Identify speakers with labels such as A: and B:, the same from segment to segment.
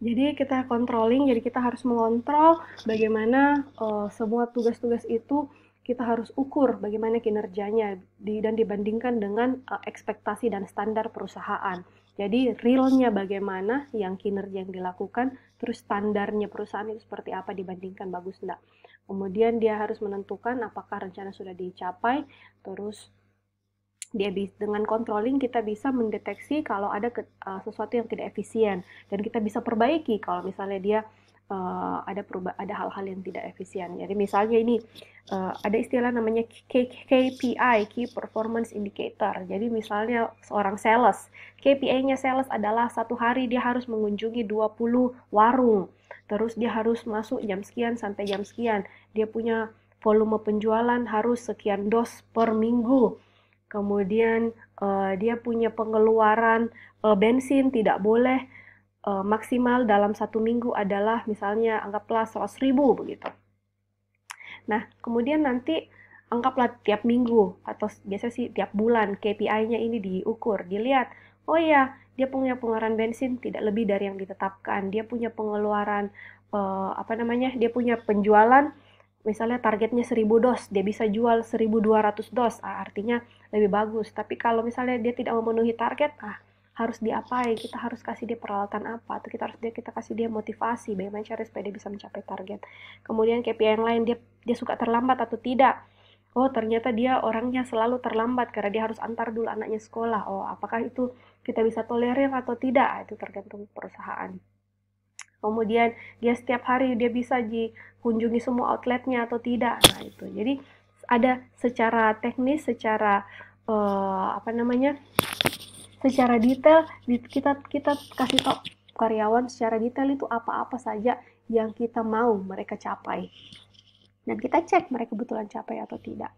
A: Jadi kita controlling, jadi kita harus mengontrol bagaimana uh, semua tugas-tugas itu kita harus ukur bagaimana kinerjanya di, dan dibandingkan dengan uh, ekspektasi dan standar perusahaan. Jadi realnya bagaimana yang kinerja yang dilakukan, terus standarnya perusahaan itu seperti apa dibandingkan bagus enggak. Kemudian dia harus menentukan apakah rencana sudah dicapai, terus dia dengan controlling kita bisa mendeteksi kalau ada ke, uh, sesuatu yang tidak efisien dan kita bisa perbaiki kalau misalnya dia uh, ada perubahan ada hal-hal yang tidak efisien. Jadi misalnya ini uh, ada istilah namanya KPI Key Performance Indicator. Jadi misalnya seorang sales, KPI-nya sales adalah satu hari dia harus mengunjungi 20 warung. Terus dia harus masuk jam sekian sampai jam sekian. Dia punya volume penjualan harus sekian dos per minggu kemudian uh, dia punya pengeluaran uh, bensin tidak boleh uh, maksimal dalam satu minggu adalah misalnya anggaplah 100 ribu begitu. Nah, kemudian nanti anggaplah tiap minggu atau biasa sih tiap bulan KPI-nya ini diukur, dilihat. Oh ya dia punya pengeluaran bensin tidak lebih dari yang ditetapkan. Dia punya pengeluaran uh, apa namanya? Dia punya penjualan misalnya targetnya 1000 dos, dia bisa jual 1200 dos, ah, artinya lebih bagus. Tapi kalau misalnya dia tidak memenuhi target, ah harus diapain, kita harus kasih dia peralatan apa, atau kita harus dia kita kasih dia motivasi bagaimana cara supaya dia bisa mencapai target. Kemudian KPI yang lain dia dia suka terlambat atau tidak. Oh, ternyata dia orangnya selalu terlambat karena dia harus antar dulu anaknya sekolah. Oh, apakah itu kita bisa tolerir atau tidak? Ah, itu tergantung perusahaan kemudian dia setiap hari dia bisa dikunjungi semua outletnya atau tidak nah itu jadi ada secara teknis secara uh, apa namanya secara detail kita kita kasih tahu karyawan secara detail itu apa-apa saja yang kita mau mereka capai dan kita cek mereka kebetulan capai atau tidak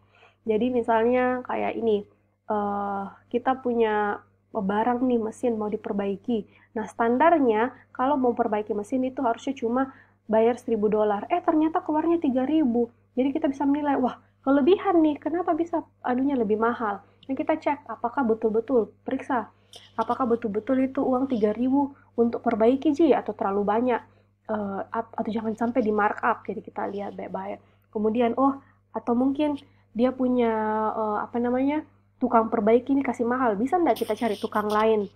A: jadi misalnya kayak ini uh, kita punya barang nih mesin mau diperbaiki. Nah, standarnya kalau mau perbaiki mesin itu harusnya cuma bayar 1000 dolar. Eh, ternyata keluarnya 3000. Jadi kita bisa menilai, wah, kelebihan nih. Kenapa bisa adunya lebih mahal? Nah, kita cek apakah betul-betul periksa apakah betul-betul itu uang 3000 untuk perbaiki Ji atau terlalu banyak uh, atau jangan sampai di markup jadi kita lihat baik-baik kemudian oh atau mungkin dia punya uh, apa namanya tukang perbaiki ini kasih mahal bisa nggak kita cari tukang lain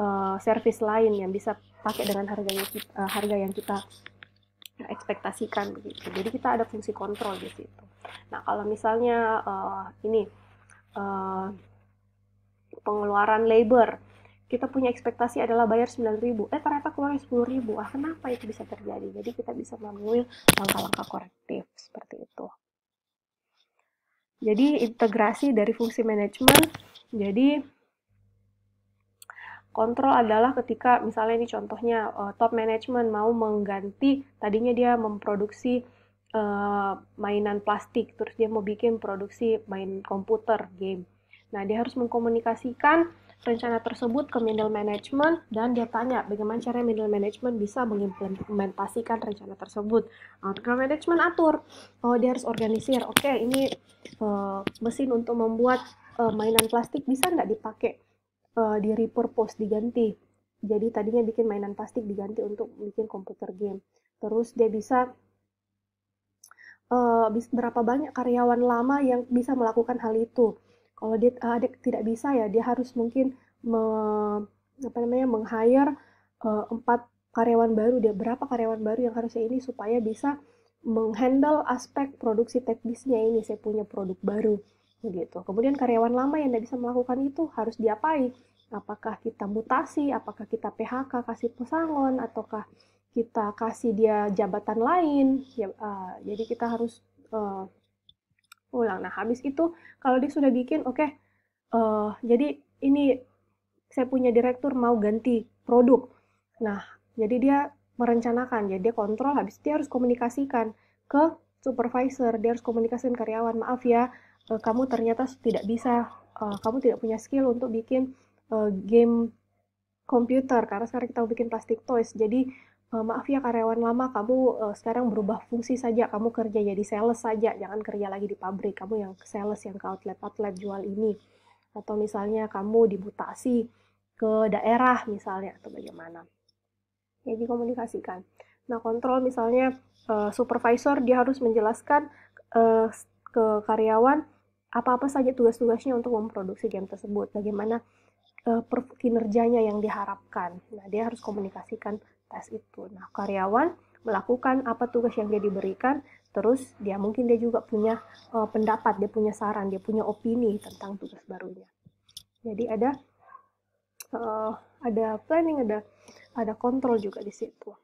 A: uh, service lain yang bisa pakai dengan harganya kita, uh, harga yang kita ekspektasikan gitu. jadi kita ada fungsi kontrol di situ nah kalau misalnya uh, ini uh, pengeluaran labor kita punya ekspektasi adalah bayar 9.000 eh ternyata keluar 10.000 ah kenapa itu bisa terjadi jadi kita bisa mengambil langkah-langkah korektif seperti jadi integrasi dari fungsi manajemen. Jadi kontrol adalah ketika misalnya ini contohnya eh, top management mau mengganti tadinya dia memproduksi eh, mainan plastik terus dia mau bikin produksi main komputer game. Nah, dia harus mengkomunikasikan rencana tersebut ke middle management dan dia tanya bagaimana cara middle management bisa mengimplementasikan rencana tersebut. Middle management atur, oh dia harus organisir, oke okay, ini uh, mesin untuk membuat uh, mainan plastik bisa nggak dipakai, uh, di repurpose, diganti. Jadi tadinya bikin mainan plastik diganti untuk bikin komputer game. Terus dia bisa uh, berapa banyak karyawan lama yang bisa melakukan hal itu kalau dia uh, ah, adik tidak bisa ya, dia harus mungkin me, apa namanya meng-hire eh, empat karyawan baru dia berapa karyawan baru yang harusnya ini supaya bisa menghandle aspek produksi teknisnya ini saya punya produk baru begitu kemudian karyawan lama yang tidak bisa melakukan itu harus diapain apakah kita mutasi apakah kita PHK kasih pesangon ataukah kita kasih dia jabatan lain ya, uh, jadi kita harus uh, ulang. Nah, habis itu kalau dia sudah bikin, oke, okay, uh, eh, jadi ini saya punya direktur mau ganti produk. Nah, jadi dia merencanakan, jadi dia kontrol, habis itu dia harus komunikasikan ke supervisor, dia harus komunikasikan karyawan, maaf ya, uh, kamu ternyata tidak bisa, uh, kamu tidak punya skill untuk bikin uh, game komputer, karena sekarang kita mau bikin plastik toys, jadi Eh, maaf ya karyawan lama kamu uh, sekarang berubah fungsi saja kamu kerja jadi sales saja jangan kerja lagi di pabrik kamu yang sales yang ke outlet outlet jual ini atau misalnya kamu dimutasi ke daerah misalnya atau bagaimana ya dikomunikasikan nah kontrol misalnya uh, supervisor dia harus menjelaskan uh, ke karyawan apa-apa saja tugas-tugasnya untuk memproduksi game tersebut bagaimana uh, kinerjanya yang diharapkan. Nah, dia harus komunikasikan tes itu. Nah, karyawan melakukan apa tugas yang dia diberikan, terus dia mungkin dia juga punya uh, pendapat, dia punya saran, dia punya opini tentang tugas barunya. Jadi ada uh, ada planning, ada ada kontrol juga di situ.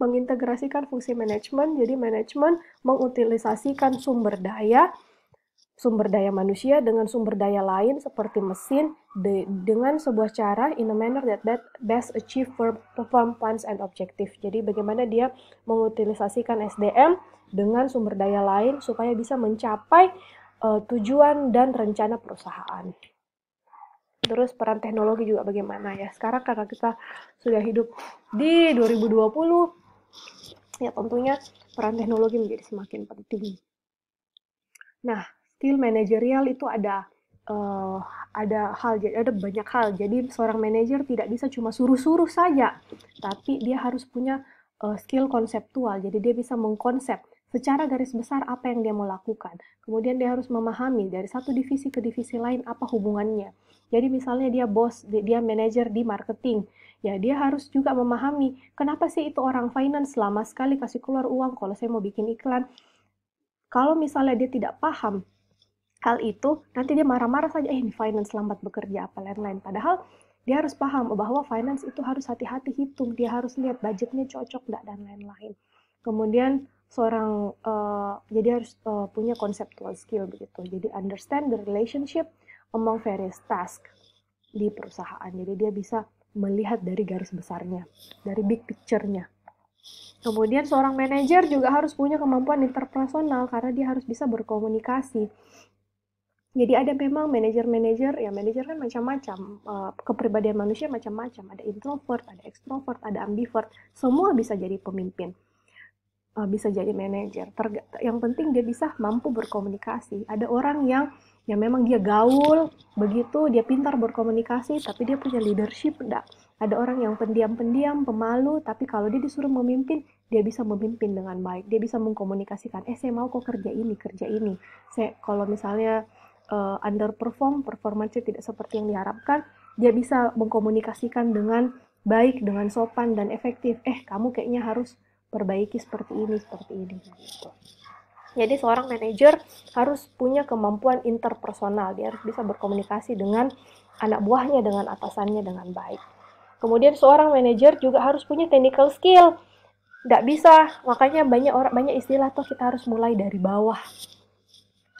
A: Mengintegrasikan fungsi manajemen, jadi manajemen mengutilisasikan sumber daya sumber daya manusia dengan sumber daya lain seperti mesin de, dengan sebuah cara in a manner that, that best achieve performance perform plans and objective. Jadi bagaimana dia mengutilisasikan SDM dengan sumber daya lain supaya bisa mencapai uh, tujuan dan rencana perusahaan. Terus peran teknologi juga bagaimana ya. Sekarang karena kita sudah hidup di 2020, ya tentunya peran teknologi menjadi semakin penting. Nah, skill manajerial itu ada uh, ada hal jadi ada banyak hal. Jadi seorang manajer tidak bisa cuma suruh-suruh saja, tapi dia harus punya uh, skill konseptual. Jadi dia bisa mengkonsep secara garis besar apa yang dia mau lakukan. Kemudian dia harus memahami dari satu divisi ke divisi lain apa hubungannya. Jadi misalnya dia bos, dia manajer di marketing, ya dia harus juga memahami kenapa sih itu orang finance lama sekali kasih keluar uang kalau saya mau bikin iklan. Kalau misalnya dia tidak paham hal itu nanti dia marah-marah saja eh ini finance lambat bekerja apa lain-lain padahal dia harus paham bahwa finance itu harus hati-hati hitung dia harus lihat budgetnya cocok enggak dan lain-lain kemudian seorang uh, jadi harus uh, punya conceptual skill begitu jadi understand the relationship among various task di perusahaan jadi dia bisa melihat dari garis besarnya dari big picture-nya Kemudian seorang manajer juga harus punya kemampuan interpersonal karena dia harus bisa berkomunikasi jadi ada memang manajer-manajer ya manajer kan macam-macam eh, kepribadian manusia macam-macam ada introvert ada extrovert ada ambivert semua bisa jadi pemimpin eh, bisa jadi manajer yang penting dia bisa mampu berkomunikasi ada orang yang ya memang dia gaul begitu dia pintar berkomunikasi tapi dia punya leadership enggak ada orang yang pendiam-pendiam pemalu tapi kalau dia disuruh memimpin dia bisa memimpin dengan baik dia bisa mengkomunikasikan eh saya mau kok kerja ini kerja ini saya kalau misalnya uh, underperform, performance tidak seperti yang diharapkan, dia bisa mengkomunikasikan dengan baik, dengan sopan dan efektif. Eh, kamu kayaknya harus perbaiki seperti ini, seperti ini. Gitu. Jadi seorang manajer harus punya kemampuan interpersonal, dia harus bisa berkomunikasi dengan anak buahnya, dengan atasannya dengan baik. Kemudian seorang manajer juga harus punya technical skill. Tidak bisa, makanya banyak orang banyak istilah tuh kita harus mulai dari bawah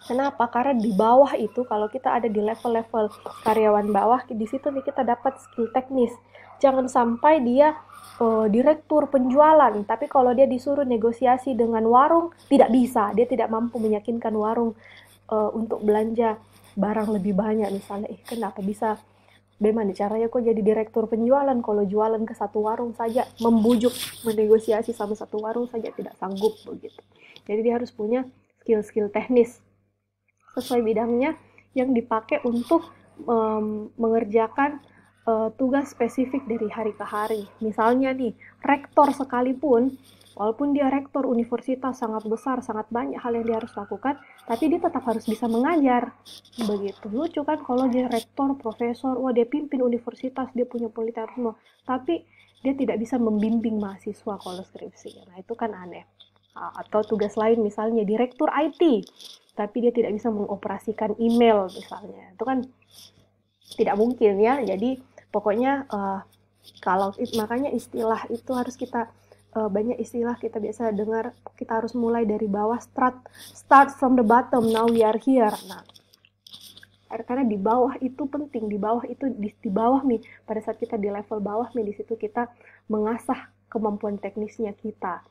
A: Kenapa? Karena di bawah itu kalau kita ada di level-level karyawan bawah, di situ nih kita dapat skill teknis. Jangan sampai dia uh, direktur penjualan, tapi kalau dia disuruh negosiasi dengan warung tidak bisa, dia tidak mampu meyakinkan warung uh, untuk belanja barang lebih banyak misalnya. Eh, kenapa bisa Bagaimana caranya kok jadi direktur penjualan kalau jualan ke satu warung saja membujuk menegosiasi sama satu warung saja tidak sanggup begitu. Jadi dia harus punya skill-skill teknis sesuai bidangnya yang dipakai untuk um, mengerjakan uh, tugas spesifik dari hari ke hari. Misalnya nih, rektor sekalipun, walaupun dia rektor universitas sangat besar, sangat banyak hal yang dia harus lakukan, tapi dia tetap harus bisa mengajar. Begitu. Lucu kan kalau dia rektor, profesor, wah dia pimpin universitas, dia punya politik politeknik, tapi dia tidak bisa membimbing mahasiswa kalau skripsi. Nah, itu kan aneh. Ah, atau tugas lain misalnya direktur IT tapi dia tidak bisa mengoperasikan email misalnya itu kan tidak mungkin ya jadi pokoknya uh, kalau makanya istilah itu harus kita uh, banyak istilah kita biasa dengar kita harus mulai dari bawah start start from the bottom now we are here nah er, karena di bawah itu penting di bawah itu di, di bawah nih pada saat kita di level bawah nih di situ kita mengasah kemampuan teknisnya kita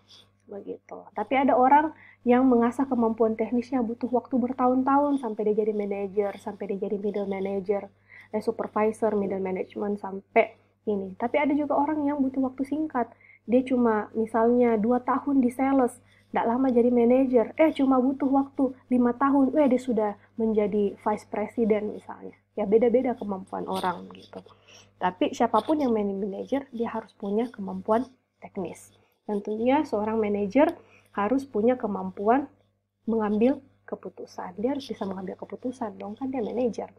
A: begitu. Tapi ada orang yang mengasah kemampuan teknisnya butuh waktu bertahun-tahun sampai dia jadi manajer, sampai dia jadi middle manager, eh, supervisor, middle management sampai ini. Tapi ada juga orang yang butuh waktu singkat. Dia cuma misalnya dua tahun di sales, tidak lama jadi manajer, eh cuma butuh waktu lima tahun, eh dia sudah menjadi vice president misalnya. Ya beda-beda kemampuan orang gitu. Tapi siapapun yang manajer, dia harus punya kemampuan teknis. Tentunya seorang manajer harus punya kemampuan mengambil keputusan. Dia harus bisa mengambil keputusan dong kan dia manajer.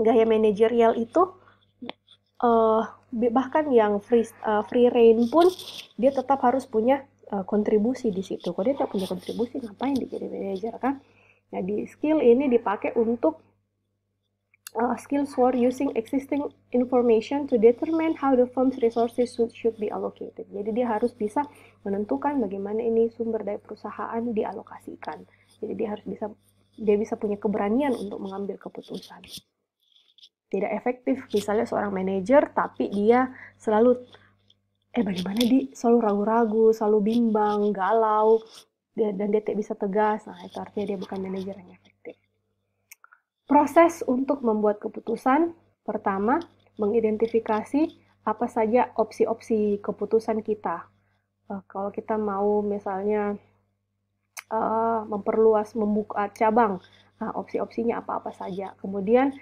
A: Gaya manajerial itu uh, bahkan yang free uh, free reign pun dia tetap harus punya uh, kontribusi di situ. Kalau dia tidak punya kontribusi ngapain dia jadi manajer kan? Nah, di skill ini dipakai untuk uh, skills for using existing information to determine how the firm's resources should, should be allocated. Jadi dia harus bisa menentukan bagaimana ini sumber daya perusahaan dialokasikan. Jadi dia harus bisa dia bisa punya keberanian untuk mengambil keputusan. Tidak efektif misalnya seorang manajer tapi dia selalu eh bagaimana dia selalu ragu-ragu, selalu bimbang, galau dan dia tidak bisa tegas. Nah, itu artinya dia bukan manajer yang efektif. Proses untuk membuat keputusan, pertama, mengidentifikasi apa saja opsi-opsi keputusan kita. Uh, kalau kita mau misalnya uh, memperluas, membuka cabang, nah, opsi-opsinya apa-apa saja. Kemudian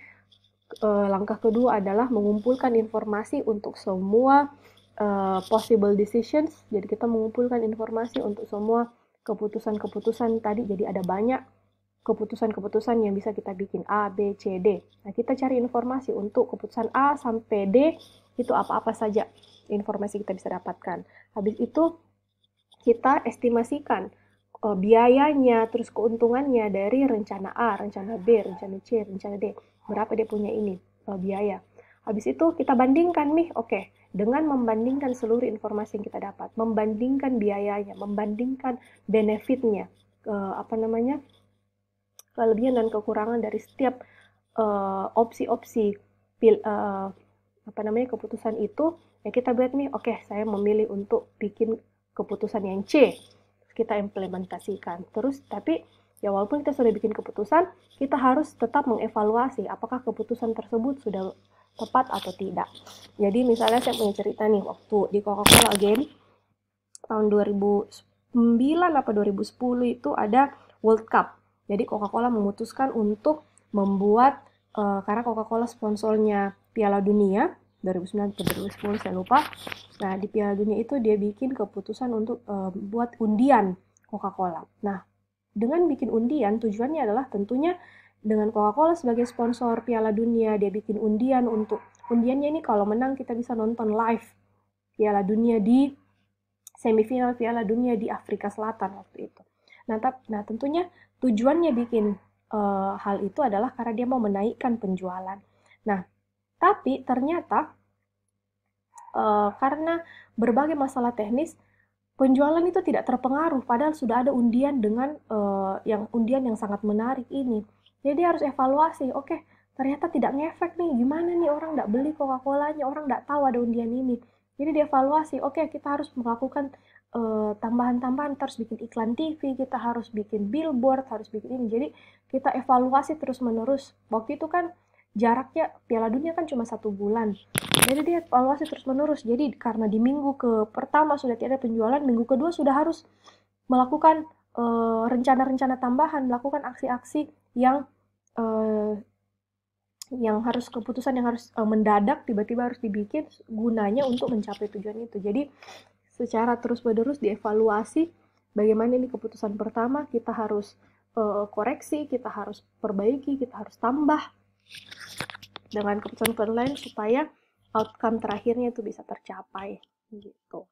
A: uh, langkah kedua adalah mengumpulkan informasi untuk semua uh, possible decisions. Jadi kita mengumpulkan informasi untuk semua keputusan-keputusan tadi. Jadi ada banyak keputusan-keputusan yang bisa kita bikin A, B, C, D. Nah, kita cari informasi untuk keputusan A sampai D itu apa-apa saja informasi kita bisa dapatkan. Habis itu kita estimasikan e, biayanya, terus keuntungannya dari rencana A, rencana B, rencana C, rencana D. Berapa dia punya ini e, biaya. Habis itu kita bandingkan nih, oke, okay, dengan membandingkan seluruh informasi yang kita dapat, membandingkan biayanya, membandingkan benefitnya, e, apa namanya, kelebihan dan kekurangan dari setiap eh, opsi-opsi uh, pil, uh, apa namanya keputusan itu ya kita buat nih oke okay, saya memilih untuk bikin keputusan yang C kita implementasikan terus tapi ya walaupun kita sudah bikin keputusan kita harus tetap mengevaluasi apakah keputusan tersebut sudah tepat atau tidak jadi misalnya saya punya cerita nih waktu di Coca-Cola again tahun 2009 atau 2010 itu ada World Cup jadi Coca-Cola memutuskan untuk membuat uh, karena Coca-Cola sponsornya Piala Dunia 2009 ke 2010 saya lupa. Nah, di Piala Dunia itu dia bikin keputusan untuk uh, buat undian Coca-Cola. Nah, dengan bikin undian tujuannya adalah tentunya dengan Coca-Cola sebagai sponsor Piala Dunia, dia bikin undian untuk undiannya ini kalau menang kita bisa nonton live Piala Dunia di semifinal Piala Dunia di Afrika Selatan waktu itu. Nah, nah tentunya tujuannya bikin uh, hal itu adalah karena dia mau menaikkan penjualan. Nah, tapi ternyata uh, karena berbagai masalah teknis penjualan itu tidak terpengaruh padahal sudah ada undian dengan uh, yang undian yang sangat menarik ini. Jadi dia harus evaluasi, oke, okay, ternyata tidak ngefek nih, gimana nih orang tidak beli coca nya orang tidak tahu ada undian ini. Jadi dievaluasi, oke okay, kita harus melakukan Eh, tambahan-tambahan uh, harus bikin iklan TV, kita harus bikin billboard, harus bikin ini. Jadi kita evaluasi terus-menerus. Waktu itu kan jaraknya Piala Dunia kan cuma satu bulan. Jadi dia evaluasi terus-menerus. Jadi karena di minggu ke pertama sudah tidak ada penjualan, minggu kedua sudah harus melakukan rencana eh, rencana-rencana tambahan, melakukan aksi-aksi yang uh, yang harus keputusan yang harus mendadak tiba-tiba harus dibikin gunanya untuk mencapai tujuan itu. Jadi secara terus-menerus dievaluasi bagaimana ini keputusan pertama kita harus uh, koreksi, kita harus perbaiki, kita harus tambah dengan keputusan lain supaya outcome terakhirnya itu bisa tercapai gitu.